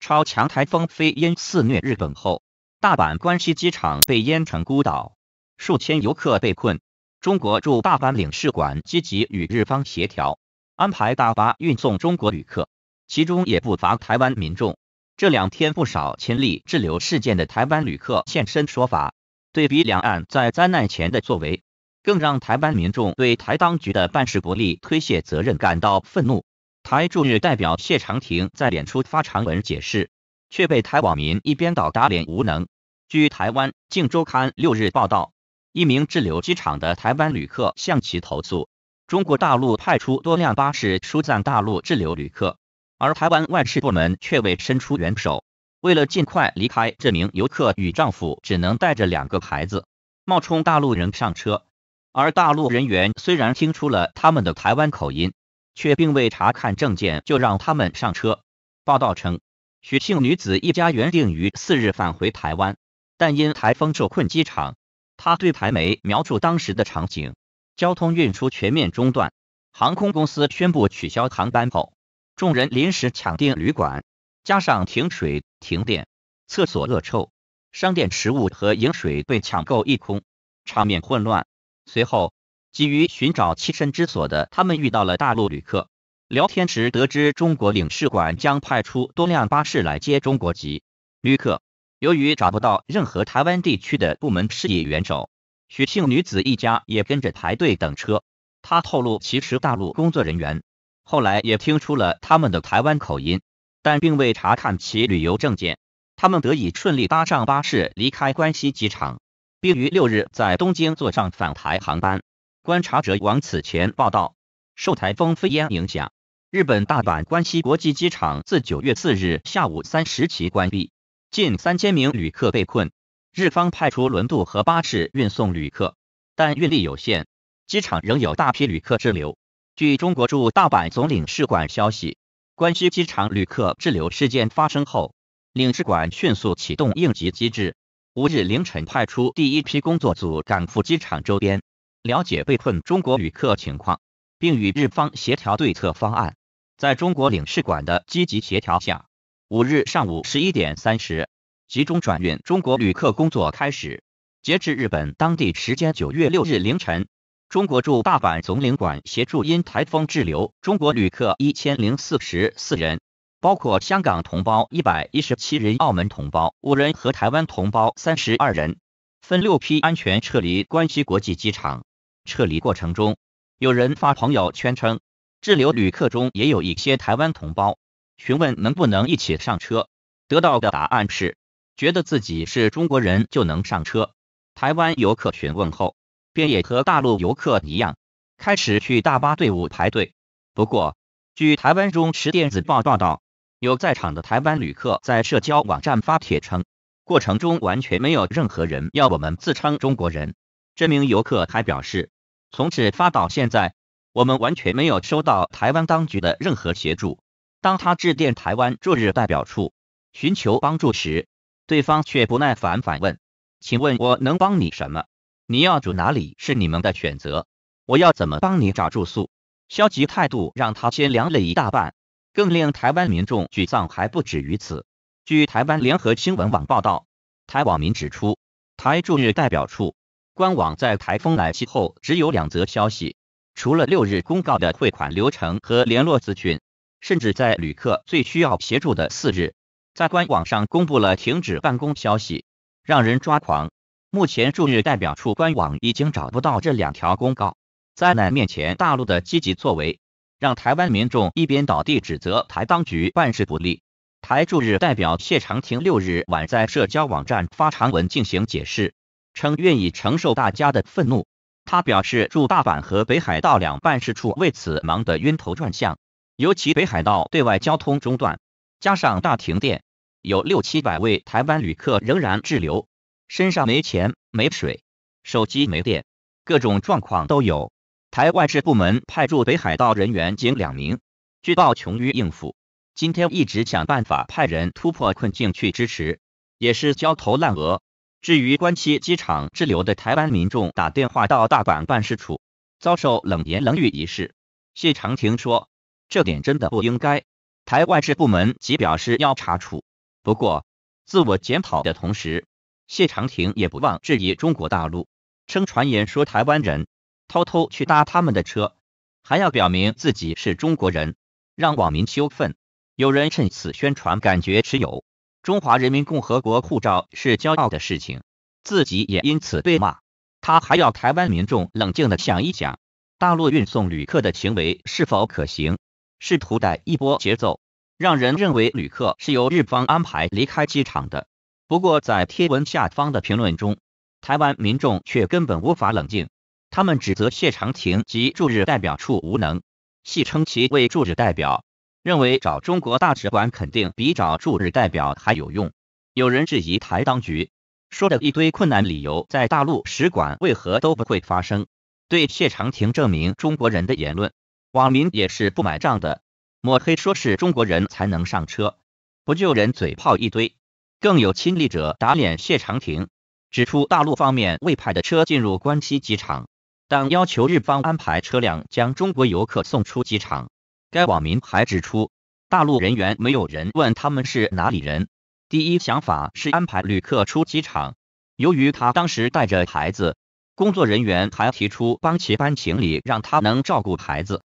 超强台风“飞烟肆虐日本后，大阪关西机场被淹成孤岛，数千游客被困。中国驻大阪领事馆积极与日方协调，安排大巴运送中国旅客，其中也不乏台湾民众。这两天不少亲历滞留事件的台湾旅客现身说法，对比两岸在灾难前的作为，更让台湾民众对台当局的办事不力、推卸责任感到愤怒。台驻日代表谢长廷在脸出发长文解释，却被台网民一边倒打脸无能。据台湾《镜周刊》六日报道，一名滞留机场的台湾旅客向其投诉，中国大陆派出多辆巴士疏散大陆滞留旅客，而台湾外事部门却未伸出援手。为了尽快离开，这名游客与丈夫只能带着两个孩子冒充大陆人上车，而大陆人员虽然听出了他们的台湾口音。却并未查看证件就让他们上车。报道称，许姓女子一家原定于四日返回台湾，但因台风受困机场。她对台媒描述当时的场景：交通运输全面中断，航空公司宣布取消航班后，众人临时抢订旅馆，加上停水、停电、厕所恶臭，商店食物和饮水被抢购一空，场面混乱。随后，急于寻找栖身之所的他们遇到了大陆旅客，聊天时得知中国领事馆将派出多辆巴士来接中国籍旅客。由于找不到任何台湾地区的部门施以援手，许姓女子一家也跟着排队等车。她透露，其实大陆工作人员后来也听出了他们的台湾口音，但并未查看其旅游证件，他们得以顺利搭上巴士离开关西机场，并于六日在东京坐上返台航班。观察者网此前报道，受台风“飞烟影响，日本大阪关西国际机场自九月四日下午三时起关闭，近三千名旅客被困。日方派出轮渡和巴士运送旅客，但运力有限，机场仍有大批旅客滞留。据中国驻大阪总领事馆消息，关西机场旅客滞留事件发生后，领事馆迅速启动应急机制，五日凌晨派出第一批工作组赶赴机场周边。了解被困中国旅客情况，并与日方协调对策方案。在中国领事馆的积极协调下，五日上午十一点三十，集中转运中国旅客工作开始。截至日本当地时间九月六日凌晨，中国驻大阪总领馆协助因台风滞留中国旅客一千零四十四人，包括香港同胞一百一十七人、澳门同胞五人和台湾同胞三十二人，分六批安全撤离关西国际机场。撤离过程中，有人发朋友圈称，滞留旅客中也有一些台湾同胞，询问能不能一起上车，得到的答案是，觉得自己是中国人就能上车。台湾游客询问后，便也和大陆游客一样，开始去大巴队伍排队。不过，据台湾中时电子报报道，有在场的台湾旅客在社交网站发帖称，过程中完全没有任何人要我们自称中国人。这名游客还表示。从事发到现在，我们完全没有收到台湾当局的任何协助。当他致电台湾驻日代表处寻求帮助时，对方却不耐烦反问：“请问我能帮你什么？你要住哪里是你们的选择，我要怎么帮你找住宿？”消极态度让他先凉了一大半，更令台湾民众沮丧还不止于此。据台湾联合新闻网报道，台网民指出，台驻日代表处。官网在台风来袭后只有两则消息，除了六日公告的汇款流程和联络资讯，甚至在旅客最需要协助的四日，在官网上公布了停止办公消息，让人抓狂。目前驻日代表处官网已经找不到这两条公告。灾难面前，大陆的积极作为，让台湾民众一边倒地指责台当局办事不力。台驻日代表谢长廷六日晚在社交网站发长文进行解释。称愿意承受大家的愤怒。他表示，驻大阪和北海道两办事处为此忙得晕头转向。尤其北海道对外交通中断，加上大停电，有六七百位台湾旅客仍然滞留，身上没钱、没水、手机没电，各种状况都有。台外事部门派驻北海道人员仅两名，据报穷于应付。今天一直想办法派人突破困境去支持，也是焦头烂额。至于关西机场滞留的台湾民众打电话到大阪办事处，遭受冷言冷语一事，谢长廷说，这点真的不应该。台外事部门即表示要查处。不过自我检讨的同时，谢长廷也不忘质疑中国大陆，称传言说台湾人偷偷去搭他们的车，还要表明自己是中国人，让网民羞愤。有人趁此宣传感觉持有。中华人民共和国护照是骄傲的事情，自己也因此被骂。他还要台湾民众冷静的想一想，大陆运送旅客的行为是否可行？试图带一波节奏，让人认为旅客是由日方安排离开机场的。不过，在贴文下方的评论中，台湾民众却根本无法冷静，他们指责谢长廷及驻日代表处无能，戏称其为驻日代表。认为找中国大使馆肯定比找驻日代表还有用。有人质疑台当局说的一堆困难理由，在大陆使馆为何都不会发生？对谢长廷证明中国人的言论，网民也是不买账的，抹黑说是中国人才能上车，不救人嘴炮一堆。更有亲历者打脸谢长廷，指出大陆方面未派的车进入关西机场，但要求日方安排车辆将中国游客送出机场。该网民还指出，大陆人员没有人问他们是哪里人，第一想法是安排旅客出机场。由于他当时带着孩子，工作人员还提出帮其搬行李，让他能照顾孩子。